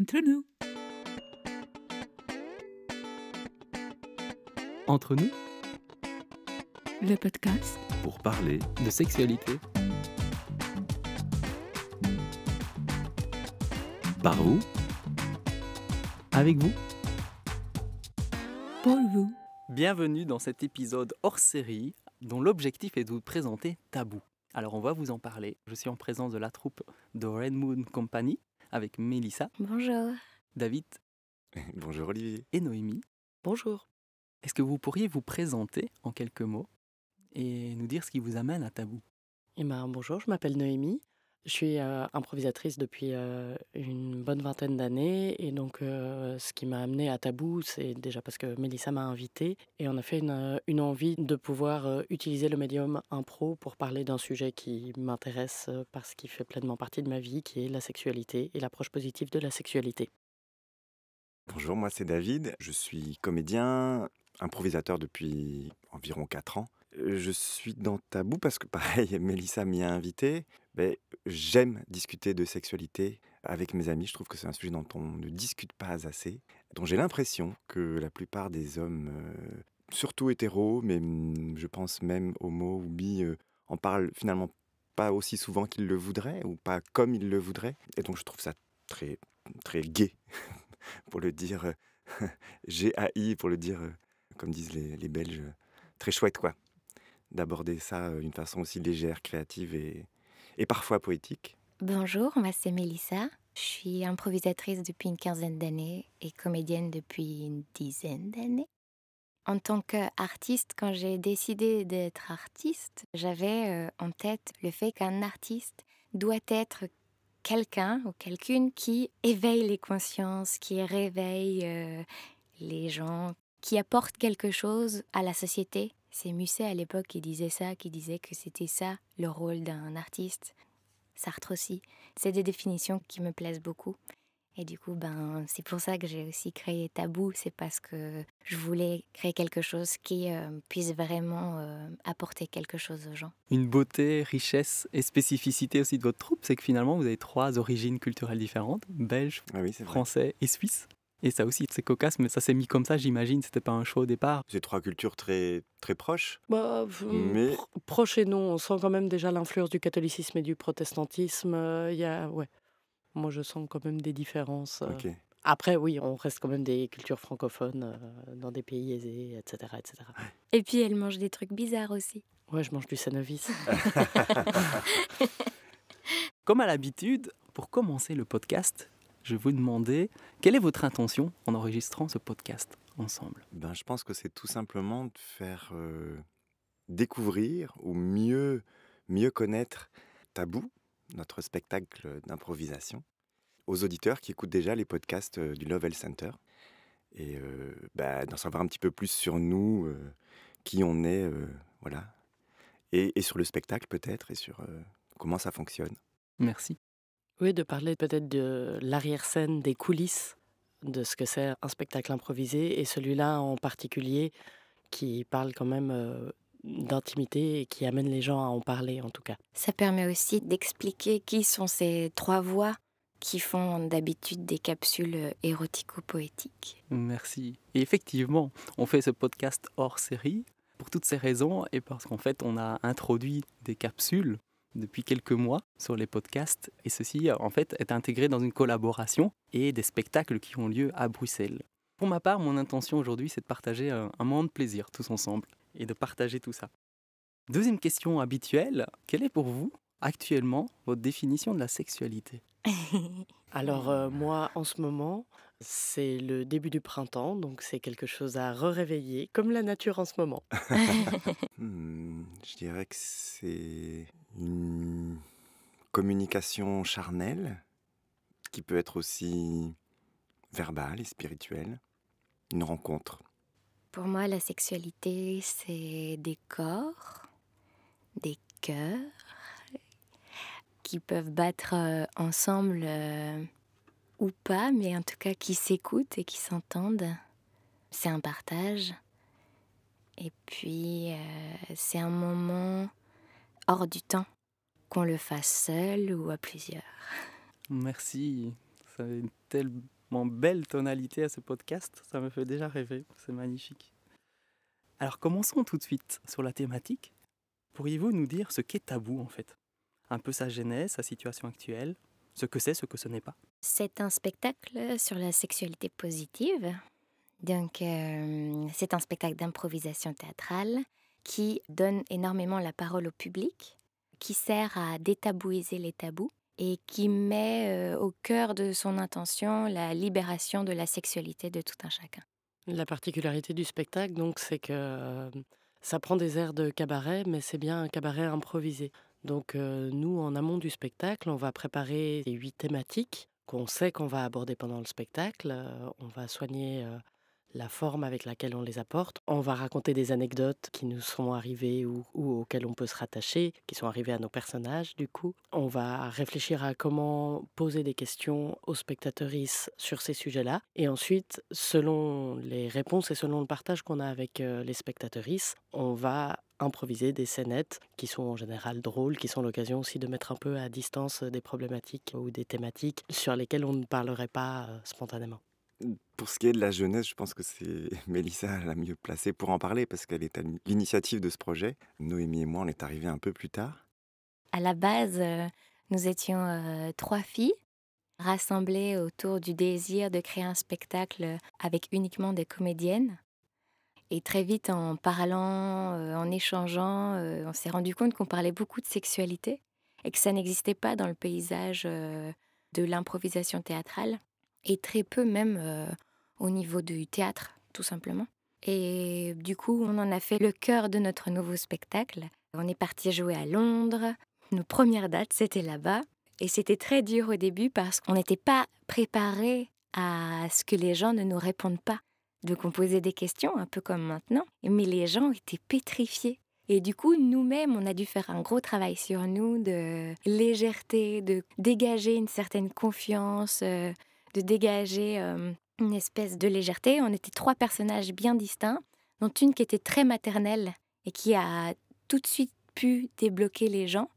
entre nous. Entre nous Le podcast pour parler de sexualité. Par vous Avec vous Pour vous Bienvenue dans cet épisode hors série dont l'objectif est de vous présenter Tabou. Alors on va vous en parler. Je suis en présence de la troupe de Red Moon Company avec Mélissa. Bonjour. David. Bonjour Olivier. Et Noémie. Bonjour. Est-ce que vous pourriez vous présenter en quelques mots et nous dire ce qui vous amène à Tabou Eh ben, bonjour, je m'appelle Noémie, je suis euh, improvisatrice depuis euh, une bonne vingtaine d'années et donc euh, ce qui m'a amené à Tabou, c'est déjà parce que Mélissa m'a invitée et on a fait une, une envie de pouvoir utiliser le médium impro pour parler d'un sujet qui m'intéresse parce qu'il fait pleinement partie de ma vie, qui est la sexualité et l'approche positive de la sexualité. Bonjour, moi c'est David, je suis comédien, improvisateur depuis environ 4 ans je suis dans tabou parce que, pareil, Mélissa m'y a invité. Mais J'aime discuter de sexualité avec mes amis. Je trouve que c'est un sujet dont on ne discute pas assez, dont j'ai l'impression que la plupart des hommes, surtout hétéros, mais je pense même homo ou bi, en parlent finalement pas aussi souvent qu'ils le voudraient ou pas comme ils le voudraient. Et donc, je trouve ça très, très gay, pour le dire. GAI, pour le dire, comme disent les Belges, très chouette, quoi d'aborder ça euh, d'une façon aussi légère, créative et, parfois poétique. Bonjour, moi c'est Mélissa. Je suis improvisatrice depuis une quinzaine d'années et comédienne depuis une dizaine d'années. En tant qu'artiste, quand j'ai décidé d'être artiste, j'avais euh, en tête le fait qu'un artiste doit être quelqu'un ou quelqu'une qui éveille les consciences, qui réveille euh, les gens, qui apporte quelque chose à la société, c'est Musset à l'époque qui disait ça, qui disait que c'était ça le rôle d'un artiste. Sartre aussi. C'est des définitions qui me plaisent beaucoup. Et du coup, ben, c'est pour ça que j'ai aussi créé Tabou. C'est parce que je voulais créer quelque chose qui euh, puisse vraiment euh, apporter quelque chose aux gens. Une beauté, richesse et spécificité aussi de votre troupe, c'est que finalement, vous avez trois origines culturelles différentes belge, ah français et suisse. Et ça aussi, c'est cocasse, mais ça s'est mis comme ça, j'imagine. C'était pas un choix au départ. C'est trois cultures très, très proches. Bah, mais... proches et non. On sent quand même déjà l'influence du catholicisme et du protestantisme. Euh, il y a, ouais. Moi, je sens quand même des différences. Euh. Après, oui, on reste quand même des cultures francophones euh, dans des pays aisés, etc. etc. Et puis, elle mange des trucs bizarres aussi. Ouais, je mange du sanovis. Comme à l'habitude, pour commencer le podcast, je vous demander quelle est votre intention en enregistrant ce podcast ensemble ben, Je pense que c'est tout simplement de faire euh, découvrir ou mieux, mieux connaître Tabou, notre spectacle d'improvisation, aux auditeurs qui écoutent déjà les podcasts euh, du Love Center et euh, bah, d'en savoir un petit peu plus sur nous, qui on est, voilà, et, sur le spectacle peut-être et sur comment ça fonctionne. Merci. Oui, de parler peut-être de l'arrière-scène, des coulisses de ce que c'est un spectacle improvisé, et celui-là en particulier, qui parle quand même euh, d'intimité et qui amène les gens à en parler en tout cas. Ça permet aussi d'expliquer qui sont ces trois voix qui font d'habitude des capsules euh, érotico-poétiques. Merci. Et effectivement, on fait ce podcast hors série pour toutes ces raisons et parce qu'en fait, on a introduit des capsules depuis quelques mois sur les podcasts et ceci en fait est intégré dans une collaboration et des spectacles qui ont lieu à Bruxelles. Pour ma part, mon intention aujourd'hui c'est de partager euh, un, moment de plaisir tous ensemble et de partager tout ça. Deuxième question habituelle, quelle est pour vous actuellement votre définition de la sexualité Alors euh, moi, en ce moment, c'est le début du printemps, donc c'est quelque chose à réveiller comme la nature en ce moment. Hmm, je dirais que c'est une communication charnelle qui peut être aussi verbale et spirituelle, une rencontre. Pour moi, la sexualité, c'est des corps, des cœurs, qui peuvent battre euh, ensemble euh, ou pas, mais en tout cas qui s'écoutent et qui s'entendent. C'est un partage. Et puis, euh, c'est un moment hors du temps, qu'on le fasse seul ou à plusieurs. Merci. Ça a une tellement belle tonalité à ce podcast. Ça me fait déjà rêver. C'est magnifique. Alors, commençons tout de suite sur la thématique. Pourriez-vous nous dire ce qu'est tabou en fait un peu sa genèse, sa situation actuelle, ce que c'est, ce que ce n'est pas. C'est un spectacle sur la sexualité positive. Donc, euh, c'est un spectacle d'improvisation théâtrale qui donne énormément la parole au public, qui sert à détabouiser les tabous et qui met euh, au cœur de son intention la libération de la sexualité de tout un chacun. La particularité du spectacle, donc, c'est que euh, ça prend des airs de cabaret, mais c'est bien un cabaret improvisé. Donc euh, nous, en amont du spectacle, on va préparer les huit thématiques qu'on sait qu'on va aborder pendant le spectacle. Euh, on va soigner euh, la forme avec laquelle on les apporte. On va raconter des anecdotes qui nous sont arrivées ou, ou, auxquelles on peut se rattacher, qui sont arrivées à nos personnages du coup. On va réfléchir à comment poser des questions aux spectatrices sur ces sujets-là. Et ensuite, selon les réponses et selon le partage qu'on a avec les spectatrices, on va improviser des scénettes qui sont en général drôles, qui sont l'occasion aussi de mettre un peu à distance euh, des problématiques ou des thématiques sur lesquelles on ne parlerait pas euh, spontanément. Pour ce qui est de la jeunesse, je pense que c'est Mélissa la mieux placée pour en parler parce qu'elle est à l'initiative de ce projet. Noémie et moi, on est arrivés un peu plus tard. À la base, euh, nous étions trois filles rassemblées autour du désir de créer un spectacle avec uniquement des comédiennes. Et très vite, en parlant, euh, en échangeant, euh, on s'est rendu compte qu'on parlait beaucoup de sexualité et que ça n'existait pas dans le paysage euh, de l'improvisation théâtrale et très peu même au niveau du théâtre, tout simplement. Et du coup, on en a fait le cœur de notre nouveau spectacle. On est parti jouer à Londres. Nos premières dates, c'était là-bas. Et c'était très dur au début parce qu'on n'était pas préparé à ce que les gens ne nous répondent pas de composer des questions, un peu comme maintenant, mais les gens étaient pétrifiés. Et du coup, nous-mêmes, on a dû faire un gros travail sur nous de légèreté, de dégager une certaine confiance, euh, de dégager euh, une espèce de légèreté. On était trois personnages bien distincts, dont une qui était très maternelle et qui a tout de suite pu débloquer les gens.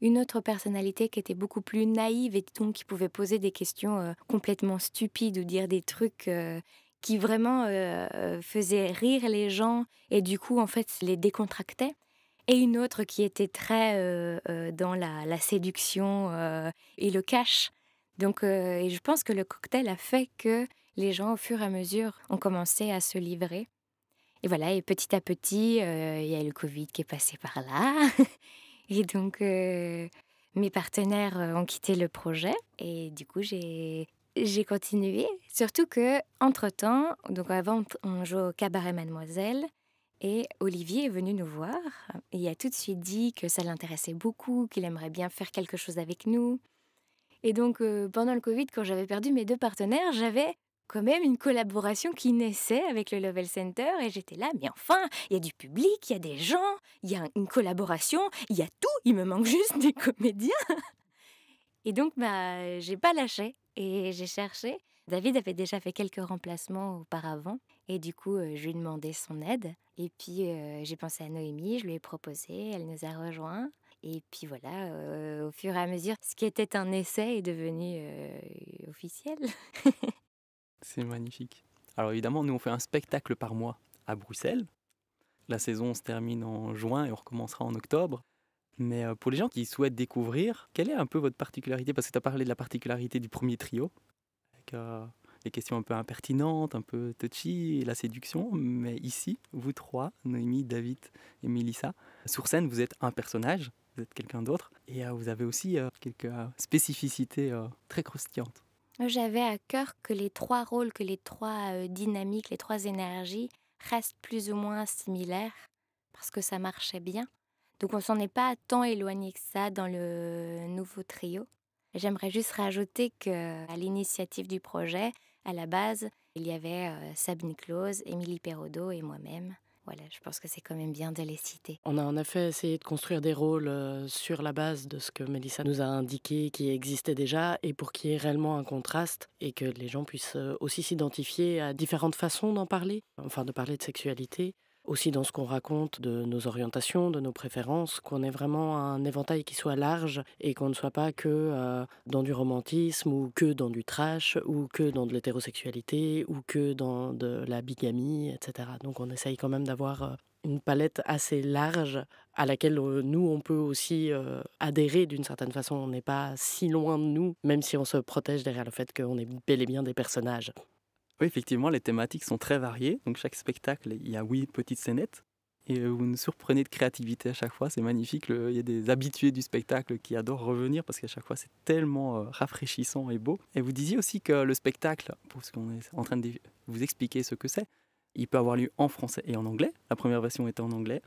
Une autre personnalité qui était beaucoup plus naïve et donc qui pouvait poser des questions euh, complètement stupides ou dire des trucs qui vraiment euh, euh, faisait rire les gens et du coup, en fait, les décontractait. Et une autre qui était très euh, dans la, séduction et le cash. Donc, et je pense que le cocktail a fait que les gens, au fur et à mesure, ont commencé à se livrer. Et voilà, et petit à petit, il y a le Covid qui est passé par là. et donc, mes partenaires ont quitté le projet et du coup j'ai j'ai continué, surtout que entre temps, donc avant on jouait au cabaret Mademoiselle et Olivier est venu nous voir. il a tout de suite dit que ça l'intéressait beaucoup, qu'il aimerait bien faire quelque chose avec nous. Et donc euh, pendant le Covid, quand j'avais perdu mes deux partenaires, j'avais quand même une collaboration qui naissait avec le Level Center et j'étais là, mais enfin, il y a du public, il y a des gens, il y a une collaboration, il y a tout, il me manque juste des comédiens. Et donc, bah, j'ai pas lâché. Et j'ai cherché. David avait déjà fait quelques remplacements auparavant. Et du coup, euh, je lui ai demandé son aide. Et puis, euh, j'ai pensé à Noémie, je lui ai proposé, elle nous a rejoints. Et puis voilà, euh, au fur et à mesure, ce qui était un essai est devenu officiel. C'est magnifique. Alors évidemment, nous, on fait un spectacle par mois à Bruxelles. La saison se termine en juin et on recommencera en octobre. Mais euh, pour les gens qui souhaitent découvrir, quelle est un peu votre particularité Parce que tu as parlé de la particularité du premier trio, avec les euh, questions un peu impertinentes, un peu touchy, la séduction. Mais ici, vous trois, Noémie, David et Melissa, sur scène, vous êtes un personnage, vous êtes quelqu'un d'autre. Et euh, vous avez aussi quelques spécificités très croustillantes. J'avais à cœur que les trois rôles, que les trois dynamiques, les trois énergies restent plus ou moins similaires, parce que ça marchait bien. Donc on s'en est pas tant éloigné que ça dans le nouveau trio. J'aimerais juste rajouter que à l'initiative du projet, à la base, il y avait euh, Sabine Close, Émilie Perraudeau et moi-même. Voilà, je pense que c'est quand même bien de les citer. On a en effet essayé de construire des rôles euh, sur la base de ce que Mélissa nous a indiqué qui existait déjà et pour qu'il y ait réellement un contraste et que les gens puissent euh, aussi s'identifier à différentes façons d'en parler, enfin de parler de sexualité aussi dans ce qu'on raconte de nos orientations, de nos préférences, qu'on ait vraiment un éventail qui soit large et qu'on ne soit pas que euh, dans du romantisme ou que dans du trash ou que dans de l'hétérosexualité ou que dans de la bigamie, etc. Donc on essaye quand même d'avoir euh, une palette assez large à laquelle euh, nous, on peut aussi adhérer d'une certaine façon. On n'est pas si loin de nous, même si on se protège derrière le fait qu'on est bel et bien des personnages effectivement, les thématiques sont très variées. Donc chaque spectacle, il y a huit petites scénettes. Et euh, vous nous surprenez de créativité à chaque fois, c'est magnifique. Il y a des habitués du spectacle qui adorent revenir parce qu'à chaque fois c'est tellement euh, rafraîchissant et beau. Et vous disiez aussi que le spectacle, pour ce qu'on est en train de vous expliquer ce que c'est, il peut avoir lieu en français et en anglais. La première version était en anglais.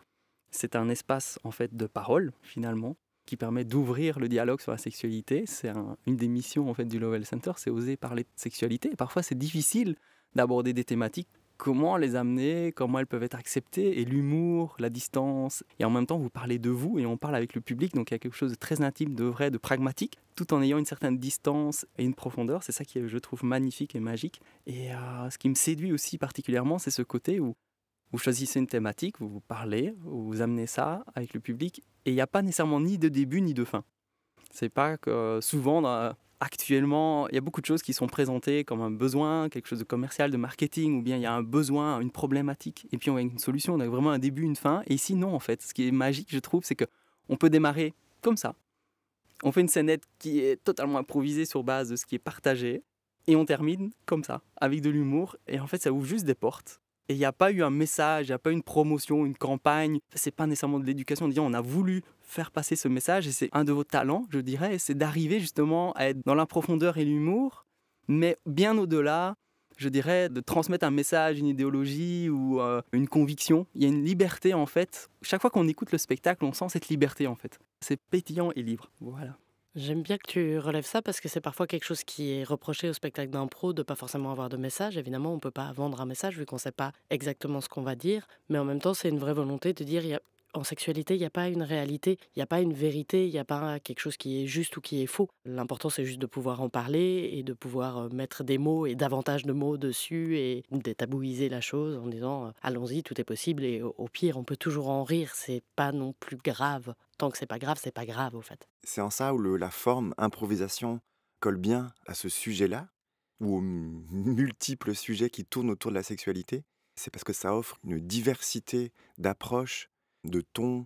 C'est un espace en fait de parole finalement qui permet d'ouvrir le dialogue sur la sexualité. C'est une des missions en fait du Lovell Center, c'est oser parler de sexualité. parfois, c'est difficile d'aborder des thématiques. Comment les amener, comment elles peuvent être acceptées, et l'humour, la distance. Et en même temps, vous parlez de vous et on parle avec le public, donc il y a quelque chose de très intime, de vrai, de pragmatique, tout en ayant une certaine distance et une profondeur. C'est ça qui, je trouve, magnifique et magique. Et euh, ce qui me séduit aussi particulièrement, c'est ce côté où vous choisissez une thématique, vous vous parlez, vous amenez ça avec le public, et il n'y a pas nécessairement ni de début ni de fin. C'est pas que euh, souvent, euh, actuellement, il y a beaucoup de choses qui sont présentées comme un besoin, quelque chose de commercial, de marketing, ou bien il y a un besoin, une problématique, et puis on a une solution, on a vraiment un début, une fin. Et ici, non, en fait, ce qui est magique, je trouve, c'est que on peut démarrer comme ça. On fait une scénette qui est totalement improvisée sur base de ce qui est partagé, et on termine comme ça, avec de l'humour, et en fait, ça ouvre juste des portes et il n'y a pas eu un message, il n'y a pas eu une promotion, une campagne. Ce n'est pas nécessairement de l'éducation. On a voulu faire passer ce message et c'est un de vos talents, je dirais, c'est d'arriver justement à être dans la profondeur et l'humour, mais bien au-delà, je dirais, de transmettre un message, une idéologie ou euh, une conviction. Il y a une liberté en fait. Chaque fois qu'on écoute le spectacle, on sent cette liberté en fait. C'est pétillant et libre. Voilà. J'aime bien que tu relèves ça parce que c'est parfois quelque chose qui est reproché au spectacle d'un pro de pas forcément avoir de message. Évidemment, on peut pas vendre un message vu qu'on sait pas exactement ce qu'on va dire, mais en même temps, c'est une vraie volonté de dire y en sexualité, il n'y a pas une réalité, il n'y a pas une vérité, il n'y a pas quelque chose qui est juste ou qui est faux. L'important, c'est juste de pouvoir en parler et de pouvoir mettre des mots et davantage de mots dessus et détabouiser la chose en disant «Euh, allons-y, tout est possible et au pire, on peut toujours en rire, c'est pas non plus grave. Tant que c'est pas grave, c'est pas grave au fait. C'est en ça où la forme improvisation colle bien à ce sujet-là ou aux multiples sujets qui tournent autour de la sexualité. C'est parce que ça offre une diversité d'approches de ton,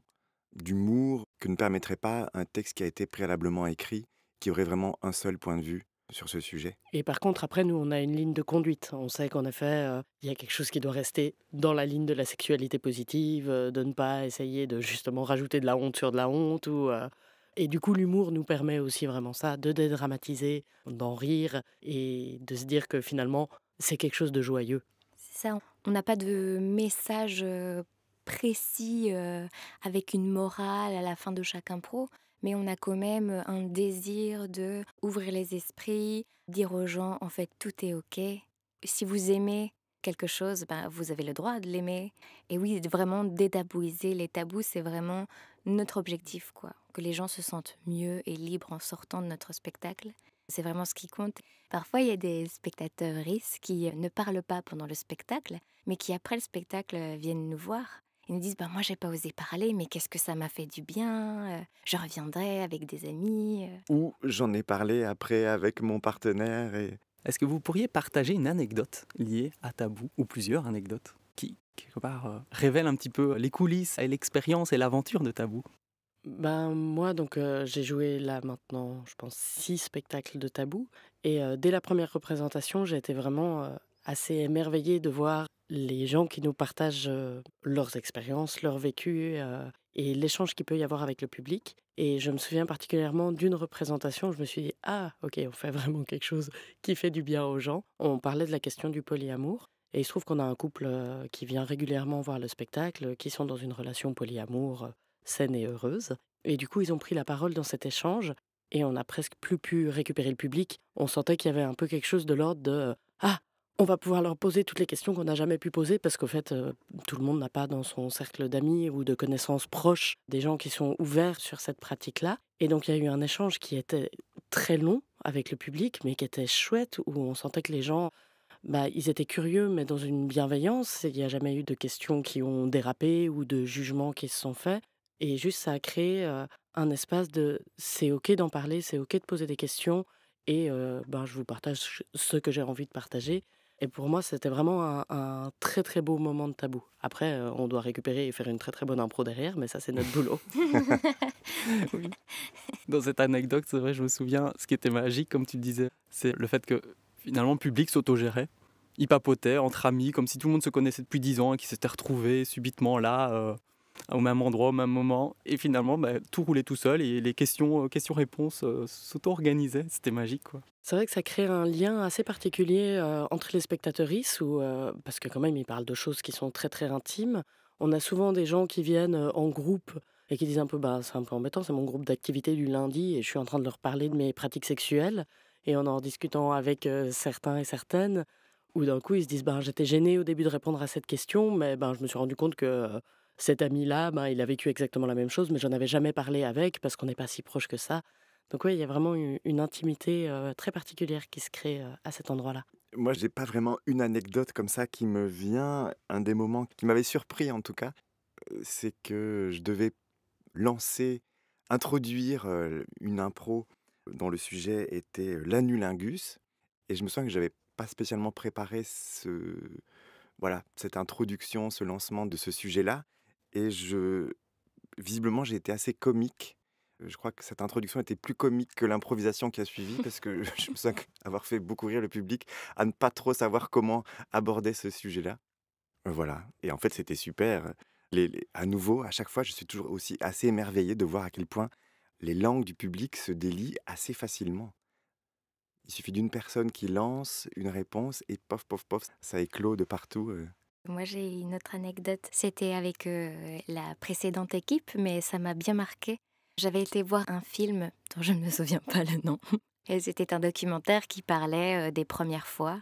d'humour que ne permettrait pas un texte qui a été préalablement écrit, qui aurait vraiment un seul point de vue sur ce sujet. Et par contre, après, nous, on a une ligne de conduite. On sait qu'en effet, euh, il y a quelque chose qui doit rester dans la ligne de la sexualité positive, euh, de ne pas essayer de justement rajouter de la honte sur de la honte. Euh. Et du coup, l'humour nous permet aussi vraiment ça, de dédramatiser, d'en rire et de se dire que finalement, c'est quelque chose de joyeux. C'est ça, on n'a pas de message précis avec une morale à la fin de chaque impro, mais on a quand même un désir de ouvrir les esprits, dire aux gens en fait tout est ok. Si vous aimez quelque chose, ben, vous avez le droit de l'aimer. Et oui, vraiment détabouiser les tabous, c'est vraiment notre objectif, quoi. Que les gens se sentent mieux et libres en sortant de notre spectacle. C'est vraiment ce qui compte. Parfois, il y a des spectateurs qui ne parlent pas pendant le spectacle, mais qui après le spectacle viennent nous voir ils me disent bah, Moi, j'ai pas osé parler, mais qu'est-ce que ça m'a fait du bien euh, Je reviendrai avec des amis. Euh». Ou j'en ai parlé après avec mon partenaire. Et... Est-ce que vous pourriez partager une anecdote liée à Tabou, ou plusieurs anecdotes, qui, quelque part, euh, révèlent un petit peu les coulisses et l'expérience et l'aventure de Tabou ben, moi, donc, j'ai joué là maintenant, je pense, six spectacles de tabou. Et dès la première représentation, j'ai été vraiment assez émerveillée de voir les gens qui nous partagent leurs expériences, leur vécu et l'échange qu'il peut y avoir avec le public. Et je me souviens particulièrement d'une représentation je me suis dit Ah, ok, on fait vraiment quelque chose qui fait du bien aux gens. On parlait de la question du polyamour. Et il se trouve qu'on a un couple qui vient régulièrement voir le spectacle, qui sont dans une relation polyamour saine et heureuse. Et du coup, ils ont pris la parole dans cet échange et on n'a presque plus pu récupérer le public. On sentait qu'il y avait un peu quelque chose de l'ordre de Ah, on va pouvoir leur poser toutes les questions qu'on n'a jamais pu poser parce qu'au fait, euh, tout le monde n'a pas dans son cercle d'amis ou de connaissances proches des gens qui sont ouverts sur cette pratique-là. Et donc il y a eu un échange qui était très long avec le public, mais qui était chouette, où on sentait que les gens, bah, ils étaient curieux, mais dans une bienveillance. Il n'y a jamais eu de questions qui ont dérapé ou de jugements qui se sont faits. Et juste, ça a créé euh, un espace de c'est OK d'en parler, c'est OK de poser des questions. Et euh, ben, je vous partage ce que j'ai envie de partager. Et pour moi, c'était vraiment un, très très beau moment de tabou. Après, euh, on doit récupérer et faire une très très bonne impro derrière, mais ça, c'est notre boulot. Dans cette anecdote, c'est vrai, je me souviens, ce qui était magique, comme tu le disais, c'est le fait que finalement, le public s'autogérait. Il papotait entre amis, comme si tout le monde se connaissait depuis dix ans et qui s'était retrouvé subitement là. Euh, au même endroit, au même moment. Et finalement, bah, tout roulait tout seul et les questions, euh, questions-réponses euh, s'auto-organisaient. C'était magique, quoi. C'est vrai que ça crée un lien assez particulier euh, entre les spectateurs parce que quand même, ils parlent de choses qui sont très très intimes. On a souvent des gens qui viennent en groupe et qui disent un peu, bah, c'est un peu embêtant, c'est mon groupe d'activité du lundi et je suis en train de leur parler de mes pratiques sexuelles. Et en en discutant avec certains et certaines, où d'un coup ils se disent, bah, j'étais gêné au début de répondre à cette question, mais ben je me suis rendu compte que cet ami-là, ben, il a vécu exactement la même chose, mais j'en avais jamais parlé avec parce qu'on n'est pas si proche que ça. Donc oui, il y a vraiment une, intimité très particulière qui se crée à cet endroit-là. Moi, je n'ai pas vraiment une anecdote comme ça qui me vient. Un des moments qui m'avait surpris en tout cas, c'est que je devais lancer, introduire une impro dont le sujet était l'anulingus. Et je me souviens que j'avais pas spécialement préparé ce, voilà, cette introduction, ce lancement de ce sujet-là. Et je, visiblement, j'ai été assez comique. Euh, je crois que cette introduction était plus comique que l'improvisation qui a suivi, parce que je me sens avoir fait beaucoup rire le public à ne pas trop savoir comment aborder ce sujet-là. Euh, voilà. Et en fait, c'était super. Euh, à nouveau, à chaque fois, je suis toujours aussi assez émerveillé de voir à quel point les langues du public se délient assez facilement. Il suffit d'une personne qui lance une réponse et pof, pof, pof, ça éclot de partout. Moi, j'ai une autre anecdote. C'était avec euh, la précédente équipe, mais ça m'a bien marqué. J'avais été voir un film dont je ne me souviens pas le nom. Et c'était un documentaire qui parlait euh, des premières fois.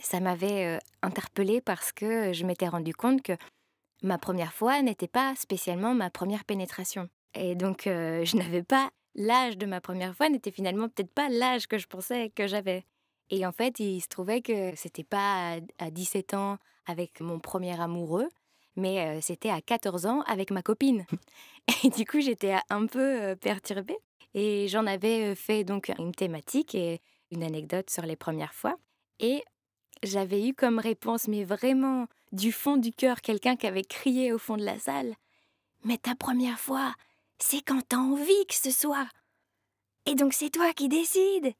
Ça m'avait euh, interpellée parce que je m'étais rendu compte que ma première fois n'était pas spécialement ma première pénétration. Et donc, je n'avais pas l'âge de ma première fois, n'était finalement peut-être pas l'âge que je pensais que j'avais. Et en fait, il se trouvait que c'était pas à 17 ans avec mon premier amoureux, mais euh, c'était à 14 ans avec ma copine. Et du coup, j'étais un peu euh, perturbée. Et j'en avais euh, fait donc une thématique et une anecdote sur les premières fois. Et j'avais eu comme réponse, mais vraiment du fond du cœur, quelqu'un qui avait crié au fond de la salle Mais ta première fois, c'est quand t'as envie que ce soit. Et donc c'est toi qui décides.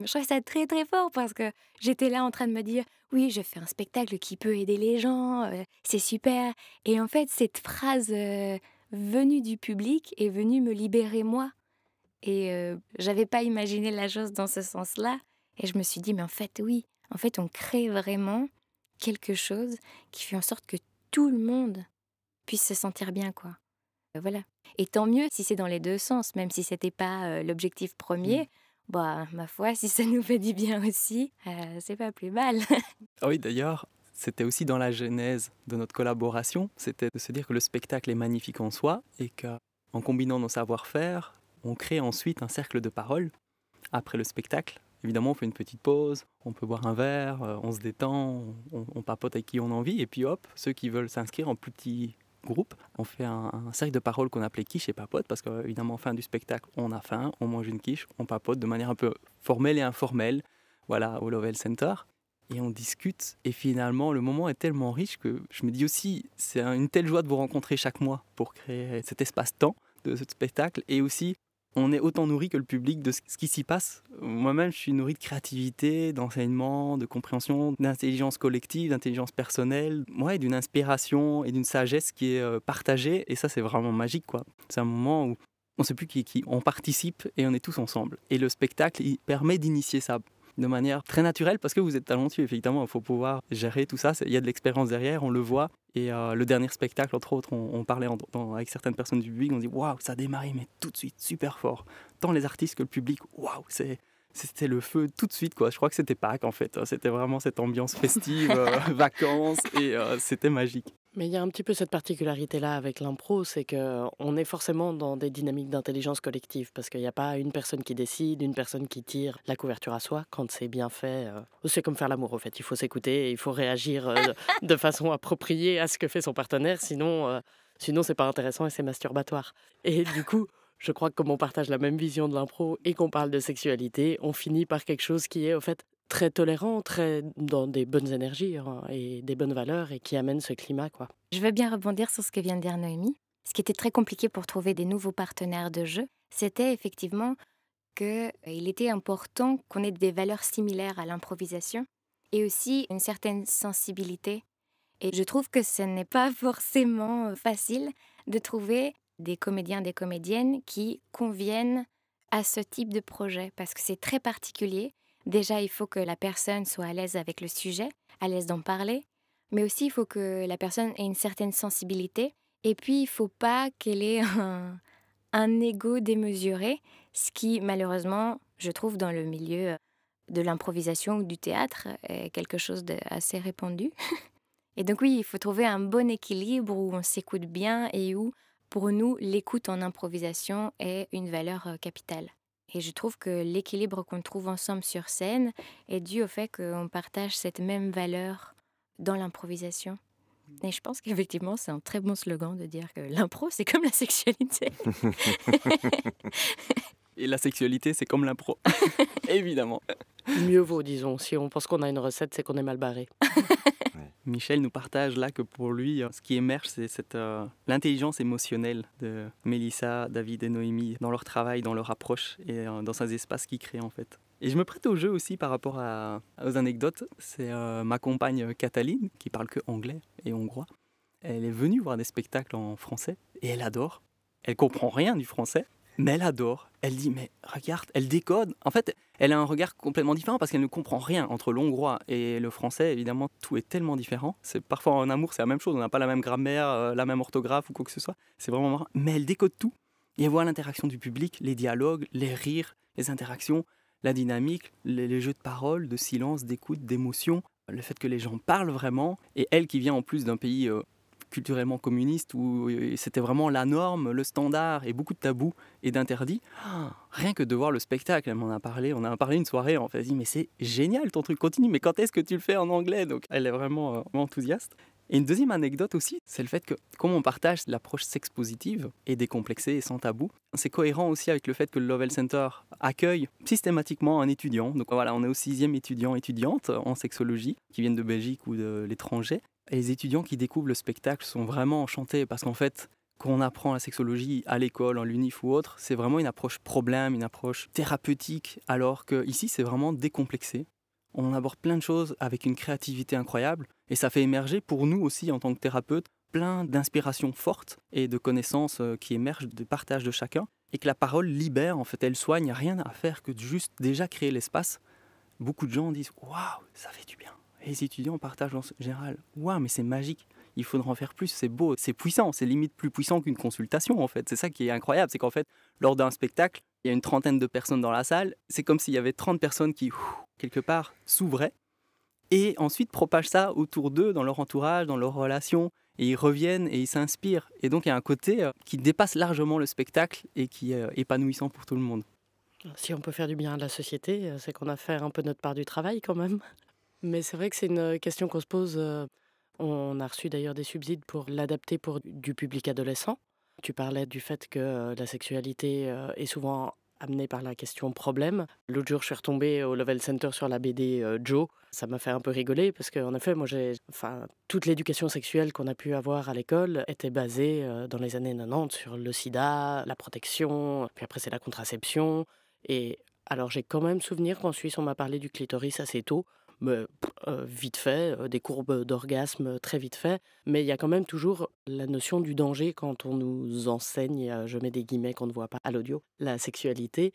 Je trouvais ça très très fort parce que j'étais là en train de me dire oui, je fais un spectacle qui peut aider les gens, euh, c'est super. Et en fait, cette phrase euh, venue du public est venue me libérer moi. Et euh, j'avais pas imaginé la chose dans ce sens-là. Et je me suis dit mais en fait oui, en fait on crée vraiment quelque chose qui fait en sorte que tout le monde puisse se sentir bien quoi. Voilà. Et tant mieux si c'est dans les deux sens, même si c'était pas l'objectif premier. Mmh bah, ma foi, si ça nous fait du bien aussi, euh, c'est pas plus mal. Ah oui, d'ailleurs, c'était aussi dans la genèse de notre collaboration, c'était de se dire que le spectacle est magnifique en soi et qu'en combinant nos savoir-faire, on crée ensuite un cercle de paroles. après le spectacle. Évidemment, on fait une petite pause, on peut boire un verre, euh, on se détend, on, on papote avec qui on a envie, et puis hop, ceux qui veulent s'inscrire en plus petit groupe, on fait un, un cercle de paroles qu'on appelait quiche et papote, parce qu'évidemment, fin du spectacle, on a faim, on mange une quiche, on papote de manière un peu formelle et informelle, voilà, au Lovell Center. Et on discute, et finalement, le moment est tellement riche que je me dis aussi, c'est une telle joie de vous rencontrer chaque mois pour créer cet espace-temps de ce spectacle, et aussi on est autant nourri que le public de ce qui s'y passe. Moi-même, je suis nourri de créativité, d'enseignement, de compréhension, d'intelligence collective, d'intelligence personnelle, d'une inspiration et d'une sagesse qui est euh, partagée. Et ça, c'est vraiment magique, quoi. C'est un moment où on ne sait plus qui est qui. On participe et on est tous ensemble. Et le spectacle, il permet d'initier ça de manière très naturelle parce que vous êtes talentueux, effectivement. Il faut pouvoir gérer tout ça. Il y a de l'expérience derrière, on le voit. Et euh, le dernier spectacle, entre autres, on, parlait avec certaines personnes du public, on dit waouh, ça a démarré, mais tout de suite, super fort. Tant les artistes que le public, waouh, c'est. C'était le feu tout de suite, quoi. Je crois que c'était Pâques, en fait. Hein. C'était vraiment cette ambiance festive, euh, vacances, et euh, c'était magique. Mais il y a un petit peu cette particularité-là avec l'impro, c'est qu'on est forcément dans des dynamiques d'intelligence collective, parce qu'il n'y a pas une personne qui décide, une personne qui tire la couverture à soi. Quand c'est bien fait, euh. c'est comme faire l'amour, en fait. Il faut s'écouter, il faut réagir euh, de façon appropriée à ce que fait son partenaire, sinon, euh, sinon c'est pas intéressant et c'est masturbatoire. Et du coup... Je crois que comme on partage la même vision de l'impro et qu'on parle de sexualité, on finit par quelque chose qui est, au fait, très tolérant, très dans des bonnes énergies hein, et des bonnes valeurs et qui amène ce climat. quoi. Je veux bien rebondir sur ce que vient de dire Noémie. Ce qui était très compliqué pour trouver des nouveaux partenaires de jeu, c'était effectivement qu'il euh, était important qu'on ait des valeurs similaires à l'improvisation et aussi une certaine sensibilité. Et je trouve que ce n'est pas forcément euh, facile de trouver des comédiens, des comédiennes qui conviennent à ce type de projet parce que c'est très particulier Déjà, il faut que la personne soit à l'aise avec le sujet, à l'aise d'en parler, mais aussi il faut que la personne ait une certaine sensibilité, et puis il ne faut pas qu'elle ait un, un ego démesuré, ce qui malheureusement, je trouve, dans le milieu de l'improvisation ou du théâtre, est quelque chose d'assez répandu. Et donc oui, il faut trouver un bon équilibre où on s'écoute bien et où, pour nous, l'écoute en improvisation est une valeur euh, capitale. Et je trouve que l'équilibre qu'on trouve ensemble sur scène est dû au fait qu'on partage cette même valeur dans l'improvisation. Mmh. Et je pense qu'effectivement, c'est un très bon slogan de dire que l'impro, c'est comme la sexualité. Et la sexualité, c'est comme l'impro. Évidemment. Mieux vaut, disons. Si on pense qu'on a une recette, c'est qu'on est mal barré. Michel nous partage là que pour lui, euh, ce qui émerge, c'est cette euh, l'intelligence émotionnelle de Mélissa, David et Noémie dans leur travail, dans leur approche et euh, dans ces espaces qu'ils créent en fait. Et je me prête au jeu aussi par rapport à, aux anecdotes. C'est ma compagne Cataline, qui parle que anglais et hongrois. Elle est venue voir des spectacles en français et elle adore. Elle comprend rien du français, mais elle adore. Elle dit, mais regarde, elle décode. En fait, elle a un regard complètement différent parce qu'elle ne comprend rien entre l'hongrois et le français. Évidemment, tout est tellement différent. C'est parfois en amour, c'est la même chose. On n'a pas la même grammaire, euh, la même orthographe ou quoi que ce soit. C'est vraiment marrant. Mais elle décode tout. Et elle voit l'interaction du public, les dialogues, les rires, les interactions, la dynamique, les, jeux de paroles, de silence, d'écoute, d'émotion, le fait que les gens parlent vraiment. Et elle qui vient en plus d'un pays euh, culturellement communiste où euh, c'était vraiment la norme, le standard et beaucoup de tabous et d'interdits. Ah, rien que de voir le spectacle, elle m'en a parlé, on a parlé une soirée, en fait mais c'est génial ton truc continue, mais quand est-ce que tu le fais en anglais Donc elle est vraiment euh, enthousiaste. Et une deuxième anecdote aussi, c'est le fait que comme on partage l'approche sexpositive positive et décomplexée et sans tabou, c'est cohérent aussi avec le fait que le Lovell Center accueille systématiquement un étudiant. Donc voilà, on est au sixième étudiant étudiante en sexologie qui viennent de Belgique ou de l'étranger les étudiants qui découvrent le spectacle sont vraiment enchantés parce qu'en fait, quand on apprend la sexologie à l'école, en l'UNIF ou autre, c'est vraiment une approche problème, une approche thérapeutique, alors que ici, c'est vraiment décomplexé. On aborde plein de choses avec une créativité incroyable et ça fait émerger pour nous aussi en tant que thérapeutes plein d'inspirations fortes et de connaissances euh, qui émergent du partage de chacun et que la parole libère, en fait, elle soigne, rien à faire que de juste déjà créer l'espace. Beaucoup de gens disent Waouh, ça fait du bien les étudiants partagent en général Waouh, mais c'est magique il faudra en faire plus, c'est beau, c'est puissant, c'est limite plus puissant qu'une consultation en fait. C'est ça qui est incroyable, c'est qu'en fait, lors d'un spectacle, il y a une trentaine de personnes dans la salle, c'est comme s'il y avait 30 personnes qui, quelque part, s'ouvraient et ensuite propagent ça autour d'eux, dans leur entourage, dans leurs relations, et ils reviennent et ils s'inspirent. Et donc il y a un côté euh, qui dépasse largement le spectacle et qui est euh, épanouissant pour tout le monde. Si on peut faire du bien à la société, euh, c'est qu'on a fait un peu notre part du travail quand même. Mais c'est vrai que c'est une question qu'on se pose. On a reçu d'ailleurs des subsides pour l'adapter pour du public adolescent. Tu parlais du fait que la sexualité est souvent amenée par la question problème. L'autre jour, je suis retombée au Level Center sur la BD Joe. Ça m'a fait un peu rigoler parce qu'en effet, moi, j'ai, enfin, toute l'éducation sexuelle qu'on a pu avoir à l'école était basée dans les années 90 sur le sida, la protection, puis après, c'est la contraception. Et alors, j'ai quand même souvenir qu'en Suisse, on m'a parlé du clitoris assez tôt. Euh, vite fait, euh, des courbes d'orgasme euh, très vite fait, mais il y a quand même toujours la notion du danger quand on nous enseigne, je mets des guillemets qu'on ne voit pas à l'audio, la sexualité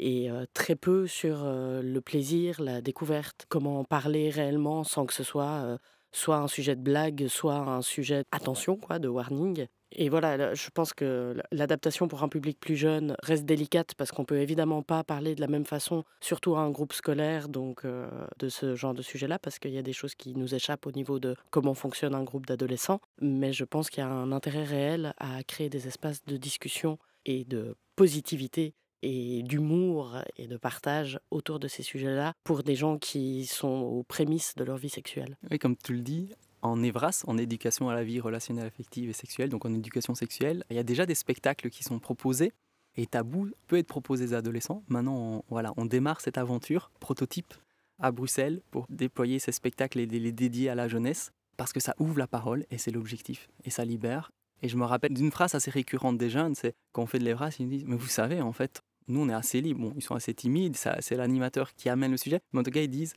et très peu sur le plaisir, la découverte, comment parler réellement sans que ce soit soit un sujet de blague, soit un sujet attention quoi de warning. Et voilà, je pense que l'adaptation pour un public plus jeune reste délicate parce qu'on peut évidemment pas parler de la même façon, surtout à un groupe scolaire, donc euh, de ce genre de sujet-là, parce qu'il y a des choses qui nous échappent au niveau de comment fonctionne un groupe d'adolescents. Mais je pense qu'il y a un intérêt réel à créer des espaces de discussion et de positivité et d'humour et de partage autour de ces sujets-là pour des gens qui sont aux prémices de leur vie sexuelle. Oui, comme tu le dis, en EVRAS, en éducation à la vie relationnelle, affective et sexuelle, donc en éducation sexuelle, il y a déjà des spectacles qui sont proposés et Tabou peut être proposé aux adolescents. Maintenant, on, voilà, on démarre cette aventure prototype à Bruxelles pour déployer ces spectacles et les dédier à la jeunesse parce que ça ouvre la parole et c'est l'objectif et ça libère. Et je me rappelle d'une phrase assez récurrente des jeunes, c'est quand on fait de l'EVRAS, ils me disent, mais vous savez, en fait, nous on est assez libres, bon, ils sont assez timides, c'est l'animateur qui amène le sujet, mais en tout cas ils disent,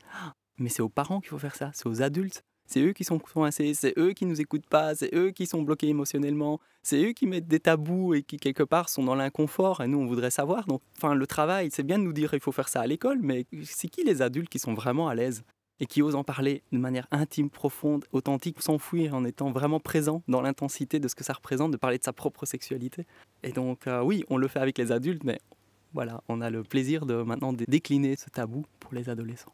mais c'est aux parents qu'il faut faire ça, c'est aux adultes c'est eux qui sont coincés, c'est eux qui nous écoutent pas, c'est eux qui sont bloqués émotionnellement, c'est eux qui mettent des tabous et qui quelque part sont dans l'inconfort et nous on voudrait savoir. Donc enfin le travail, c'est bien de nous dire il faut faire ça à l'école, mais c'est qui les adultes qui sont vraiment à l'aise et qui osent en parler de manière intime, profonde, authentique, s'enfouir en étant vraiment présent dans l'intensité de ce que ça représente de parler de sa propre sexualité. Et donc euh, oui, on le fait avec les adultes, mais voilà, on a le plaisir de maintenant décliner ce tabou pour les adolescents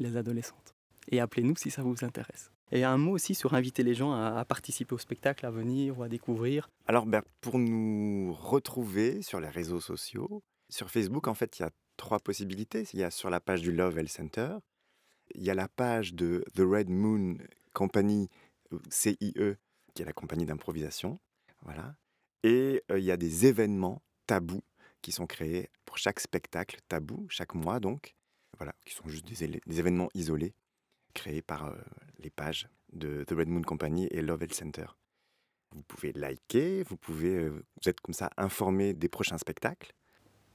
et les adolescentes. Et appelez-nous si ça vous intéresse. Et un mot aussi sur inviter les gens à, participer au spectacle, à venir ou à découvrir. Alors, ben, pour nous retrouver sur les réseaux sociaux, sur Facebook, en fait, il y a trois possibilités. Il y a sur la page du Love Health Center, il y a la page de The Red Moon Company, euh, CIE, qui est la compagnie d'improvisation. Voilà. Et euh, il y a des événements tabous qui sont créés pour chaque spectacle tabou, chaque mois donc. Voilà, qui sont juste des événements isolés créé par euh, les pages de The Red Moon Company et Lovell Center. Vous pouvez liker, vous pouvez euh, vous êtes comme ça informé des prochains spectacles.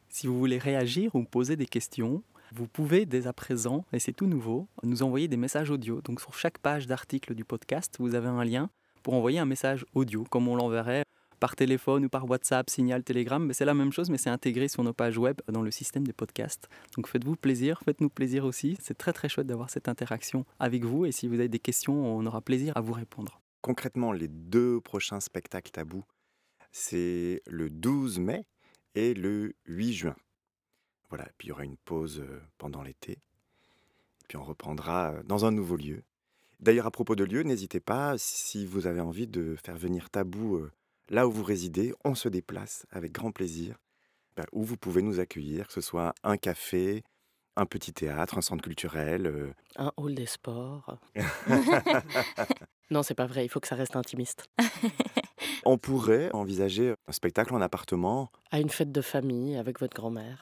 Si vous voulez réagir ou poser des questions, vous pouvez dès à présent, et c'est tout nouveau, nous envoyer des messages audio. Donc sur chaque page d'article du podcast, vous avez un lien pour envoyer un message audio, comme on l'enverrait par téléphone ou par WhatsApp, Signal, Telegram. Mais c'est la même chose, mais c'est intégré sur nos pages web dans le système des podcasts. Donc faites-vous plaisir, faites-nous plaisir aussi. C'est très très chouette d'avoir cette interaction avec vous. Et si vous avez des questions, on aura plaisir à vous répondre. Concrètement, les deux prochains spectacles tabous, c'est le 12 mai et le 8 juin. Voilà, puis il y aura une pause euh, pendant l'été. Puis on reprendra euh, dans un nouveau lieu. D'ailleurs, à propos de lieu, n'hésitez pas, si vous avez envie de faire venir Tabou euh, là où vous résidez, on se déplace avec grand plaisir, bah, où vous pouvez nous accueillir, que ce soit un café, un petit théâtre, un centre culturel. Euh. Un hall des sports. non, c'est pas vrai, il faut que ça reste intimiste. On pourrait envisager un spectacle en appartement. À une fête de famille avec votre grand-mère.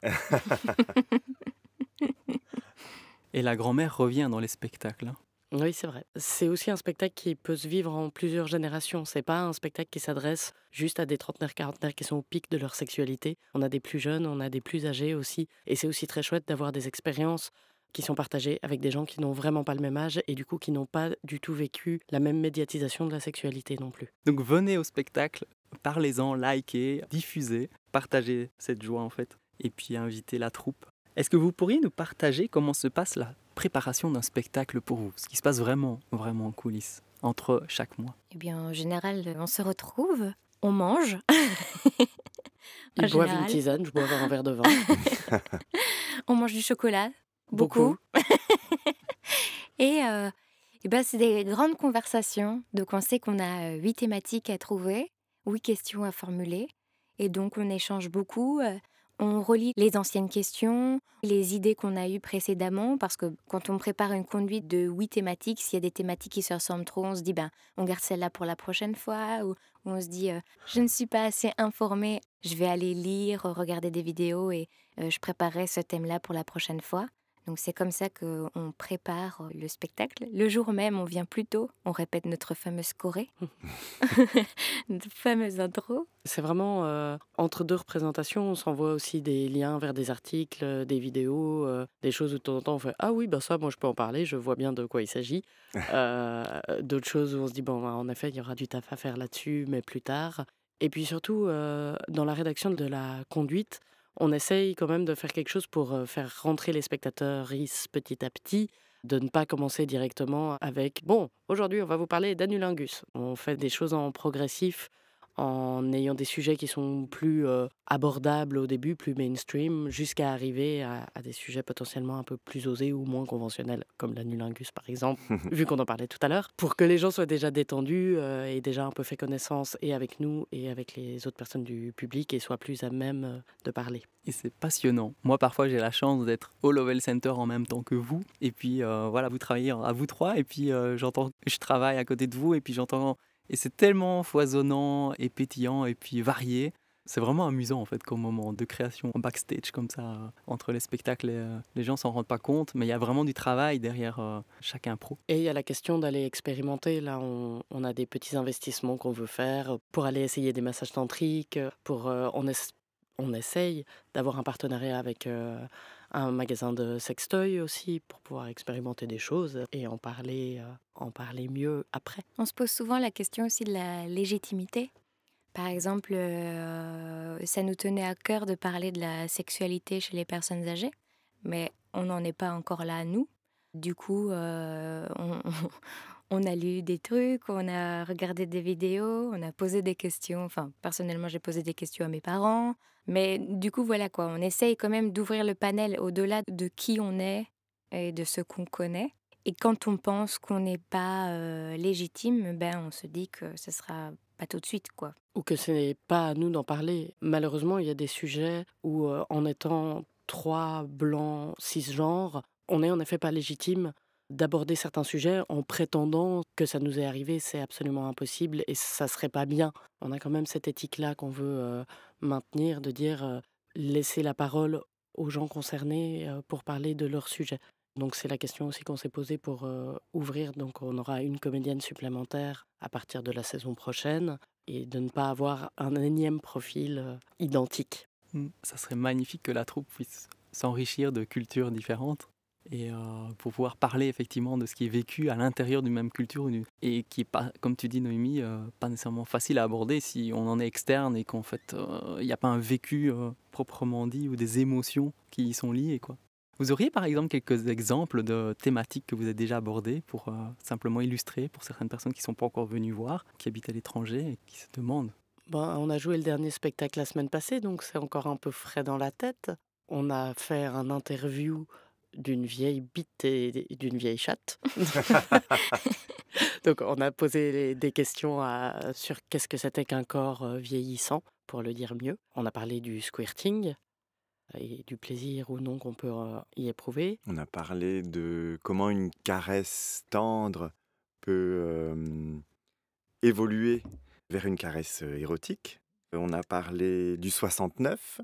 Et la grand-mère revient dans les spectacles. Hein. Oui, c'est vrai. C'est aussi un spectacle qui peut se vivre en plusieurs générations. C'est pas un spectacle qui s'adresse juste à des trentenaires, quarantenaires qui sont au pic de leur sexualité. On a des plus jeunes, on a des plus âgés aussi. Et c'est aussi très chouette d'avoir des expériences qui sont partagées avec des gens qui n'ont vraiment pas le même âge et du coup qui n'ont pas du tout vécu la même médiatisation de la sexualité non plus. Donc venez au spectacle, parlez-en, likez, diffusez, partagez cette joie en fait. Et puis invitez la troupe est-ce que vous pourriez nous partager comment se passe la préparation d'un spectacle pour vous Ce qui se passe vraiment, vraiment en coulisses entre chaque mois Eh bien, en général, on se retrouve, on mange. Ils boivent une tisane, je bois un verre de vin. on mange du chocolat, beaucoup. et, euh, et ben, c'est des grandes conversations. Donc, on sait qu'on a euh, huit thématiques à trouver, huit questions à formuler. Et donc, on échange beaucoup. Euh, on relit les anciennes questions, les idées qu'on a eues précédemment, parce que quand on prépare une conduite de huit thématiques, s'il y a des thématiques qui se ressemblent trop, on se dit ben on garde celle-là pour la prochaine fois, ou on se dit euh, je ne suis pas assez informée, je vais aller lire, regarder des vidéos et euh, je préparerai ce thème-là pour la prochaine fois. Donc c'est comme ça qu'on prépare euh, le spectacle. Le jour même, on vient plus tôt, on répète notre fameuse choré, notre fameuse intro. C'est vraiment euh, entre deux représentations, on s'envoie aussi des liens vers des articles, euh, des vidéos, des choses où de temps en temps on fait Ah oui, ben ça, moi je peux en parler, je vois bien de quoi il s'agit. D'autres choses où on se dit Bon, bah, en effet, il y aura du taf à faire là-dessus, mais plus tard. Et puis surtout, dans la rédaction de la conduite, on essaye quand même de faire quelque chose pour faire rentrer les spectateurs petit à petit, de ne pas commencer directement avec Bon, aujourd'hui, on va vous parler d'anulingus. On fait des choses en progressif en ayant des sujets qui sont plus abordables au début, plus mainstream, jusqu'à arriver à, des sujets potentiellement un peu plus osés ou moins conventionnels, comme la l'anulingus par exemple, vu qu'on en parlait tout à l'heure, pour que les gens soient déjà détendus et déjà un peu fait connaissance et avec nous et avec les autres personnes du public et soient plus à même de parler. Et c'est passionnant. Moi parfois j'ai la chance d'être au Level Center en même temps que vous, et puis voilà, vous travaillez à vous trois, et puis j'entends, je travaille à côté de vous, et puis j'entends et c'est tellement foisonnant et pétillant et puis varié. C'est vraiment amusant en fait comme moment de création en backstage comme ça euh, entre les spectacles. Euh, les gens s'en rendent pas compte, mais il y a vraiment du travail derrière chacun euh, chaque Et il y a la question d'aller expérimenter. Là, on, a des petits investissements qu'on veut faire pour aller essayer des massages tantriques. Pour on, on essaye d'avoir un partenariat avec un magasin de sextoy aussi pour pouvoir expérimenter des choses et en parler, euh, en parler mieux après. On se pose souvent la question aussi de la légitimité. Par exemple, euh, ça nous tenait à cœur de parler de la sexualité chez les personnes âgées, mais on n'en est pas encore là, nous. Du coup, euh, on, on, a lu des trucs, on a regardé des vidéos, on a posé des questions. Enfin, personnellement, j'ai posé des questions à mes parents, mais du coup, voilà quoi, on essaye quand même d'ouvrir le panel au-delà de qui on est et de ce qu'on connaît. Et quand on pense qu'on n'est pas euh, légitime, ben on se dit que ce sera pas tout de suite, quoi. Ou que ce n'est pas à nous d'en parler. Malheureusement, il y a des sujets où, euh, en étant trois blancs six genres, on n'est en effet pas légitime d'aborder certains sujets en prétendant que ça nous est arrivé, c'est absolument impossible et ça serait pas bien. On a quand même cette éthique-là qu'on veut maintenir, de dire laisser la parole aux gens concernés pour parler de leur sujet. Donc c'est la question aussi qu'on s'est posée pour ouvrir. Donc on aura une comédienne supplémentaire à partir de la saison prochaine et de ne pas avoir un énième profil identique. Mmh, ça serait magnifique que la troupe puisse s'enrichir de cultures différentes et euh, pour pouvoir parler effectivement de ce qui est vécu à l'intérieur d'une même culture et qui est pas, comme tu dis Noémie, euh, pas nécessairement facile à aborder si on en est externe et qu'en fait il euh, n'y a pas un vécu proprement dit ou des émotions qui y sont liées Vous auriez par exemple quelques exemples de thématiques que vous avez déjà abordées pour simplement illustrer pour certaines personnes qui ne sont pas encore venues voir, qui habitent à l'étranger et qui se demandent. Ben, on a joué le dernier spectacle la semaine passée, donc c'est encore un peu frais dans la tête. On a fait un interview d'une vieille bite et d'une vieille chatte. Donc on a posé des questions sur qu'est-ce que c'était qu'un corps euh, vieillissant, pour le dire mieux. On a parlé du squirting euh, et du plaisir ou non qu'on peut euh, y éprouver. On a parlé de comment une caresse tendre peut évoluer vers une caresse érotique. On a parlé du 69,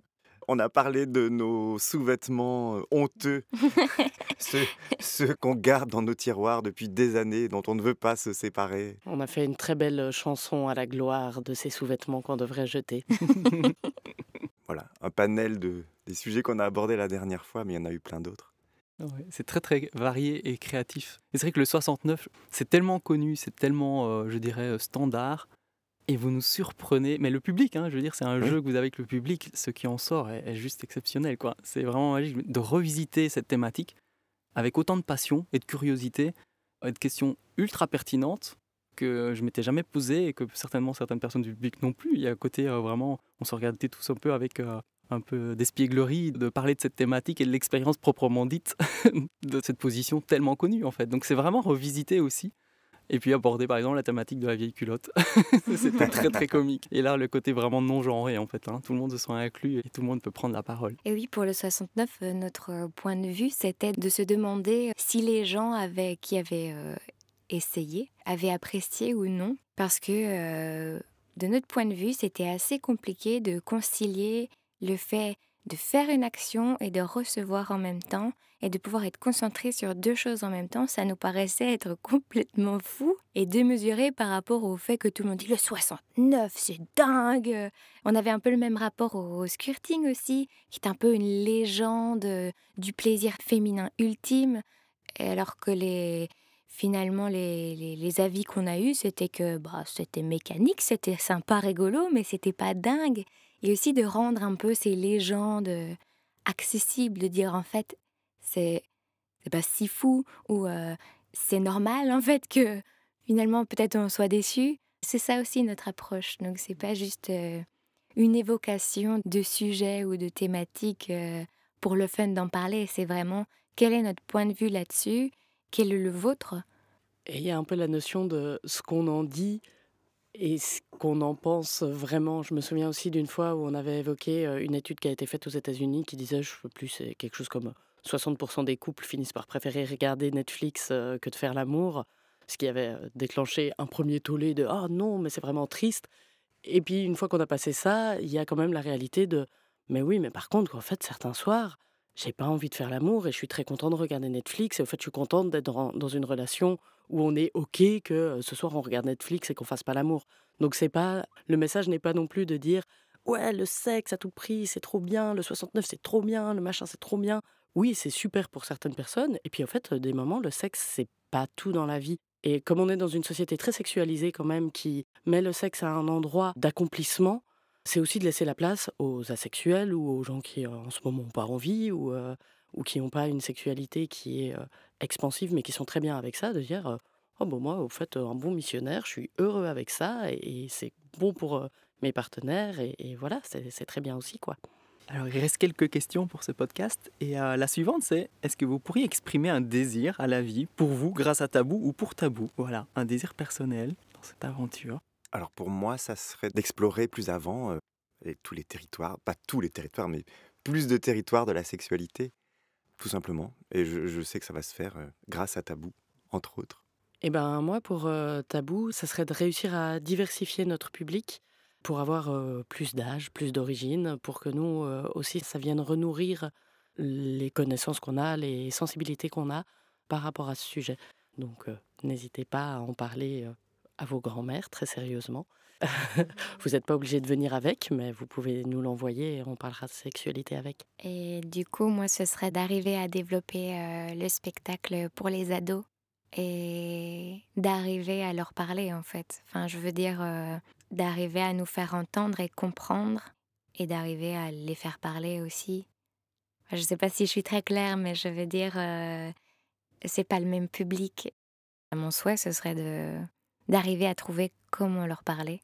on a parlé de nos sous-vêtements euh, honteux, ceux, qu'on garde dans nos tiroirs depuis des années, dont on ne veut pas se séparer. On a fait une très belle euh, chanson à la gloire de ces sous-vêtements qu'on devrait jeter. voilà, un panel des sujets qu'on a abordés la dernière fois, mais il y en a eu plein d'autres. c'est très très varié et créatif. c'est vrai que le 69, c'est tellement connu, c'est tellement, euh, je dirais, standard, et vous nous surprenez. Mais le public, hein, je veux dire, c'est un jeu que vous avez avec le public. Ce qui en sort est, juste exceptionnel. quoi. C'est vraiment magique de revisiter cette thématique avec autant de passion et de curiosité, et de questions ultra pertinentes que je m'étais jamais posées et que certainement certaines personnes du public non plus. Il y a un côté euh, vraiment, on se regardait tous un peu avec euh, un peu d'espièglerie de parler de cette thématique et de l'expérience proprement dite de cette position tellement connue en fait. Donc c'est vraiment revisiter aussi et puis aborder par exemple la thématique de la vieille culotte. C'était très très comique. Et là, le côté vraiment non-genré en fait, hein. tout le monde se sent inclus et tout le monde peut prendre la parole. Et oui, pour le 69, euh, notre euh, point de vue, c'était de se demander si les gens avaient, qui avaient euh, essayé avaient apprécié ou non, parce que de notre point de vue, c'était assez compliqué de concilier le fait de faire une action et de recevoir en même temps et de pouvoir être concentré sur deux choses en même temps, ça nous paraissait être complètement fou et démesuré par rapport au fait que tout le monde dit le 69, c'est dingue. On avait un peu le même rapport au skirting aussi, qui est un peu une légende euh, du plaisir féminin ultime, alors que les finalement les, avis qu'on a eus, c'était que bah, c'était mécanique, c'était sympa, rigolo, mais c'était pas dingue et aussi de rendre un peu ces légendes euh, accessibles, de dire en fait, c'est pas si fou ou euh, c'est normal en fait que finalement peut-être on soit déçu. C'est ça aussi notre approche. Donc c'est pas juste euh, une évocation de sujets ou de thématiques pour le fun d'en parler. C'est vraiment quel est notre point de vue là-dessus, quel est le vôtre. Et il y a un peu la notion de ce qu'on en dit et ce qu'on en pense vraiment. Je me souviens aussi d'une fois où on avait évoqué euh, une étude qui a été faite aux États-Unis qui disait, je sais plus, c'est quelque chose comme 60% euh, des couples finissent par préférer regarder Netflix euh, que de faire l'amour, ce qui avait déclenché un premier tollé de ah non, mais c'est vraiment triste. Et puis une fois qu'on a passé ça, il y a quand même la réalité de mais oui, mais par contre, en fait, certains soirs, j'ai pas envie de faire l'amour et je suis très content de regarder Netflix et en fait, je suis contente d'être dans une relation où on est OK que ce soir on regarde Netflix et qu'on fasse pas l'amour. Donc c'est pas le message n'est pas non plus de dire ouais, le sexe à tout prix, c'est trop bien, le 69 c'est trop bien, le machin c'est trop bien. Oui, c'est super pour certaines personnes et puis en fait des moments le sexe c'est pas tout dans la vie. Et comme on est dans une société très sexualisée quand même qui met le sexe à un endroit d'accomplissement, c'est aussi de laisser la place aux asexuels ou aux gens qui en ce moment n'ont pas envie ou, ou qui n'ont pas une sexualité qui est expansives, mais qui sont très bien avec ça, de dire Oh, bon, bah, moi, vous faites un bon missionnaire, je suis heureux avec ça, et, c'est bon pour mes partenaires, et, voilà, c'est très bien aussi, quoi. Alors, il reste quelques questions pour ce podcast. Et la suivante, c'est est-ce que vous pourriez exprimer un désir à la vie pour vous grâce à Tabou ou pour Tabou Voilà, un désir personnel dans cette aventure. Alors, pour moi, ça serait d'explorer plus avant tous les territoires, pas tous les territoires, mais plus de territoires de la sexualité tout simplement. Et je, sais que ça va se faire euh, grâce à Tabou, entre autres. Eh ben moi, pour euh, Tabou, ça serait de réussir à diversifier notre public pour avoir euh, plus d'âge, plus d'origine, pour que nous aussi, ça vienne renourrir les connaissances qu'on a, les sensibilités qu'on a par rapport à ce sujet. Donc n'hésitez pas à en parler à vos grands-mères très sérieusement. vous n'êtes pas obligé de venir avec, mais vous pouvez nous l'envoyer et on parlera de sexualité avec. Et du coup, moi, ce serait d'arriver à développer euh, le spectacle pour les ados et d'arriver à leur parler, en fait. Enfin, je veux dire, euh, d'arriver à nous faire entendre et comprendre et d'arriver à les faire parler aussi. je ne sais pas si je suis très claire, mais je veux dire, euh, c'est pas le même public. Mon souhait, ce serait de d'arriver à trouver comment leur parler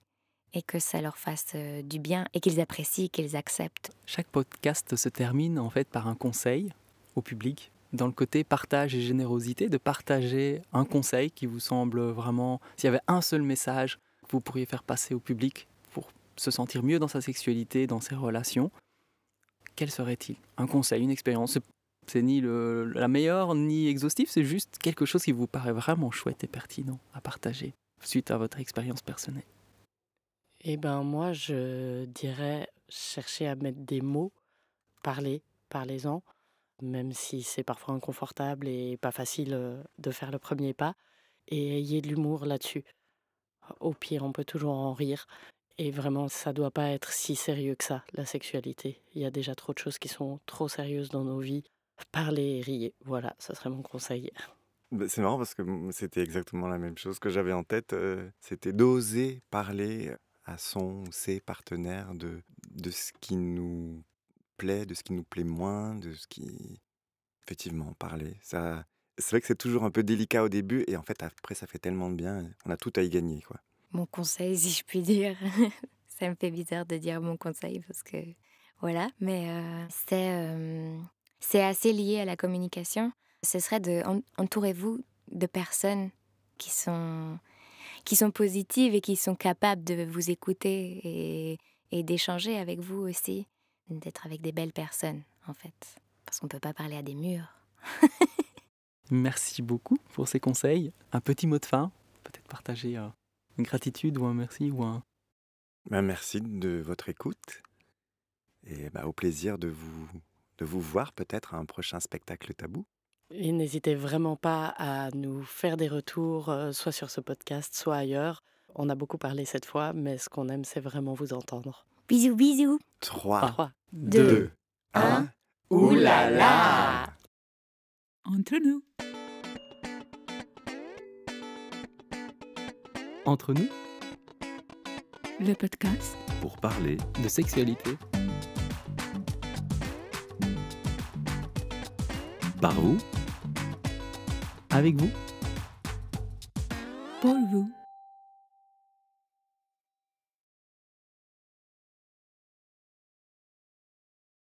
et que ça leur fasse euh, du bien et qu'ils apprécient, qu'ils acceptent. Chaque podcast se termine en fait par un conseil au public dans le côté partage et générosité, de partager un conseil qui vous semble vraiment, s'il y avait un seul message que vous pourriez faire passer au public pour se sentir mieux dans sa sexualité, dans ses relations, quel serait-il Un conseil, une expérience C'est ni la meilleure ni exhaustive. c'est juste quelque chose qui vous paraît vraiment chouette et pertinent à partager suite à votre expérience personnelle. Eh ben moi, je dirais chercher à mettre des mots, parler, parlez-en, même si c'est parfois inconfortable et pas facile euh, de faire le premier pas, et ayez de l'humour là-dessus. Au pire, on peut toujours en rire. Et vraiment, ça doit pas être si sérieux que ça, la sexualité. Il y a déjà trop de choses qui sont trop sérieuses dans nos vies. Parler et riez, voilà, ça serait mon conseil. Bah, c'est marrant parce que c'était exactement la même chose que j'avais en tête. Euh, c'était d'oser parler à son ou ses partenaires de, ce qui nous plaît, de ce qui nous plaît moins, de ce qui... Effectivement, parler, ça... C'est vrai que c'est toujours un peu délicat au début et en fait après ça fait tellement de bien, on a tout à y gagner quoi. Mon conseil si je puis dire, ça me fait bizarre de dire mon conseil parce que voilà, mais euh, c'est euh, c'est assez lié à la communication. Ce serait de entourez-vous de personnes qui sont qui sont positives et qui sont capables de vous écouter et, d'échanger avec vous aussi, d'être avec des belles personnes en fait, parce qu'on ne peut pas parler à des murs. merci beaucoup pour ces conseils. Un petit mot de fin, peut-être partager euh, une gratitude ou un merci ou un... Ben, merci de votre écoute et ben, au plaisir de vous, de vous voir peut-être à un prochain spectacle tabou. Et n'hésitez vraiment pas à nous faire des retours, euh, soit sur ce podcast, soit ailleurs. On a beaucoup parlé cette fois, mais ce qu'on aime, c'est vraiment vous entendre. Bisous, bisous. 3, 2, 1. Oulala Entre nous. Entre nous Le podcast pour parler de sexualité. Par où? avec vous. paul vous.